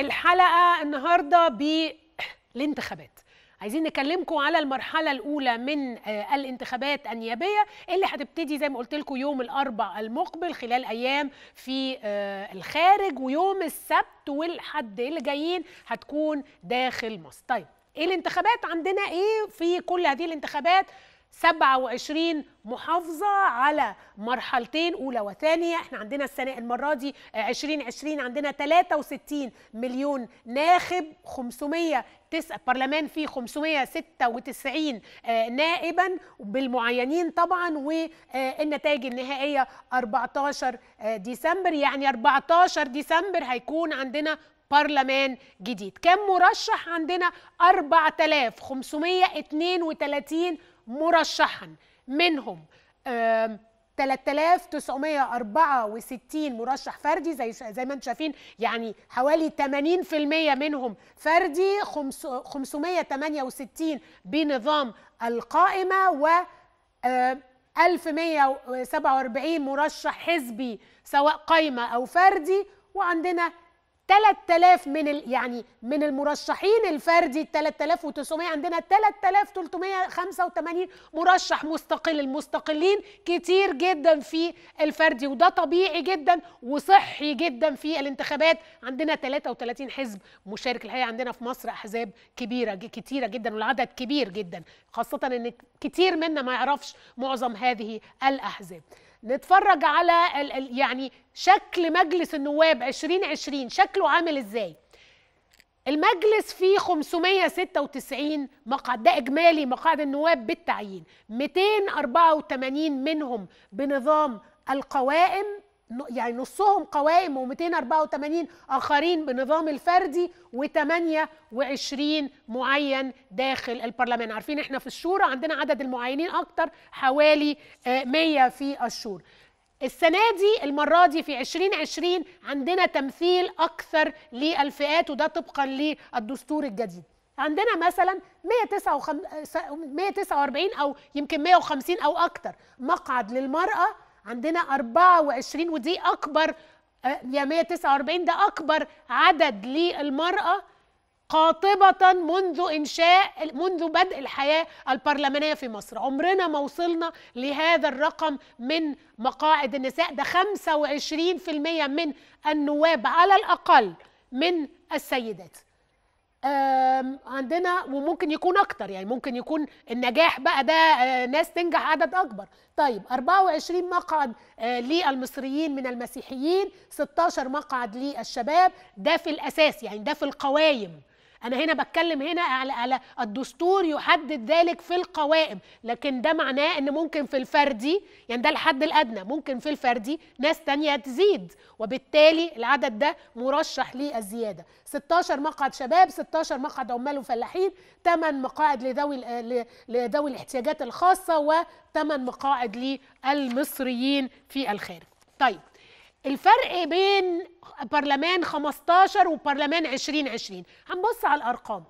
الحلقه النهارده بالانتخابات عايزين نكلمكم على المرحله الاولى من آه، الانتخابات النيابيه اللي هتبتدي زي ما قلت لكم يوم الاربع المقبل خلال ايام في آه، الخارج ويوم السبت والحد اللي جايين هتكون داخل مصر طيب ايه الانتخابات عندنا ايه في كل هذه الانتخابات 27 محافظة على مرحلتين أولى وثانية احنا عندنا السنة المرة دي 2020 عندنا 63 مليون ناخب 500 برلمان فيه 596 آه، نائبا بالمعينين طبعا والنتائج النهائية 14 آه، ديسمبر يعني 14 ديسمبر هيكون عندنا برلمان جديد كم مرشح عندنا 4532 مرشحا منهم 3964 مرشح فردي زي زي ما انتم شايفين يعني حوالي 80% منهم فردي 568 بنظام القائمه و 1147 مرشح حزبي سواء قايمه او فردي وعندنا 3000 من ال... يعني من المرشحين الفردي 3900 عندنا 3385 مرشح مستقل المستقلين كتير جدا في الفردي وده طبيعي جدا وصحي جدا في الانتخابات عندنا 33 حزب مشارك الحقيقه عندنا في مصر احزاب كبيره كتيره جدا والعدد كبير جدا خاصه ان كتير منا ما يعرفش معظم هذه الاحزاب نتفرج على يعني شكل مجلس النواب 2020 شكله عامل ازاي المجلس فيه 596 مقعد ده اجمالي مقاعد النواب بالتعيين 284 منهم بنظام القوائم يعني نصهم قوائم و284 اخرين بنظام الفردي و28 معين داخل البرلمان عارفين احنا في الشورى عندنا عدد المعينين اكتر حوالي 100 آه، في الشورى السنة دي المرة دي في 2020 عندنا تمثيل أكثر للفئات وده طبقا للدستور الجديد عندنا مثلا 149 أو يمكن 150 أو اكتر مقعد للمرأة عندنا 24 ودي اكبر آه، يا 149 ده اكبر عدد للمراه قاطبة منذ إنشاء منذ بدء الحياة البرلمانية في مصر عمرنا ما وصلنا لهذا الرقم من مقاعد النساء ده 25% من النواب على الأقل من السيدات آه، عندنا وممكن يكون اكتر يعني ممكن يكون النجاح بقى ده آه، ناس تنجح عدد اكبر طيب 24 مقعد آه، للمصريين من المسيحيين 16 مقعد للشباب ده في الاساس يعني ده في القوائم انا هنا بتكلم هنا على على الدستور يحدد ذلك في القوائم لكن ده معناه ان ممكن في الفردي يعني ده الحد الادنى ممكن في الفردي ناس تانية تزيد وبالتالي العدد ده مرشح للزياده 16 مقعد شباب 16 مقعد عمال وفلاحين 8 مقاعد لذوي لذوي الاحتياجات الخاصه و 8 مقاعد للمصريين في الخارج طيب الفرق بين برلمان 15 وبرلمان 2020 هنبص على الارقام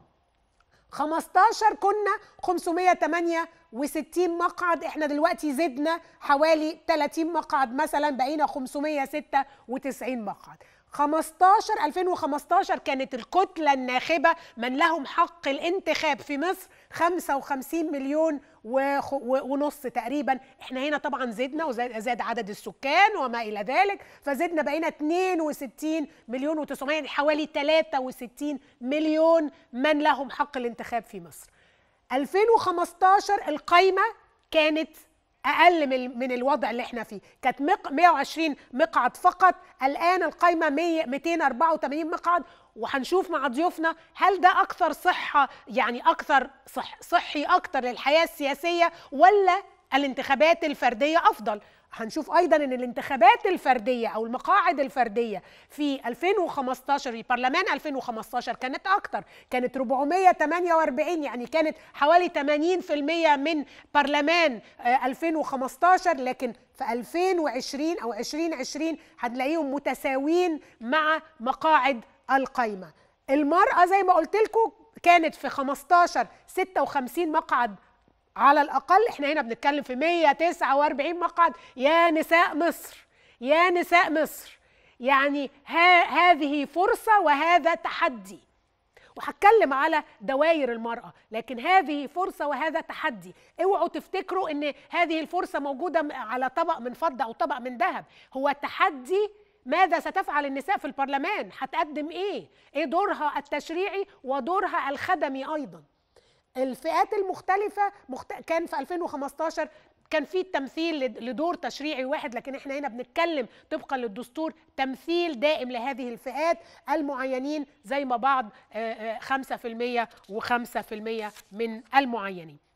15 كنا 568 مقعد احنا دلوقتي زدنا حوالي 30 مقعد مثلا بقينا 596 مقعد 15 2015 كانت الكتلة الناخبة من لهم حق الانتخاب في مصر 55 مليون ونص تقريبا احنا هنا طبعا زدنا وزاد عدد السكان وما الى ذلك فزدنا بقينا 62 مليون و900 يعني حوالي 63 مليون من لهم حق الانتخاب في مصر 2015 القايمة كانت اقل من من الوضع اللي احنا فيه كانت 120 مقعد فقط الان القايمه 284 مقعد وهنشوف مع ضيوفنا هل ده اكثر صحه يعني اكثر صح صحي اكثر للحياه السياسيه ولا الانتخابات الفرديه افضل هنشوف ايضا ان الانتخابات الفرديه او المقاعد الفرديه في 2015 في برلمان 2015 كانت اكتر كانت 448 يعني كانت حوالي 80% من برلمان 2015 آه، لكن في 2020 او 2020 هنلاقيهم متساويين مع مقاعد القايمه المراه زي ما قلت لكم كانت في 15 56 مقعد على الاقل احنا هنا بنتكلم في 149 مقعد يا نساء مصر يا نساء مصر يعني ها هذه فرصه وهذا تحدي وهتكلم على دوائر المرأة لكن هذه فرصة وهذا تحدي اوعوا تفتكروا ان هذه الفرصة موجودة على طبق من فضة او طبق من ذهب هو تحدي ماذا ستفعل النساء في البرلمان هتقدم ايه ايه دورها التشريعي ودورها الخدمي ايضا الفئات المختلفة مخت... كان في 2015 كان في تمثيل لدور تشريعي واحد لكن احنا هنا بنتكلم طبقا للدستور تمثيل دائم لهذه الفئات المعينين زي ما بعض 5% و5% من المعينين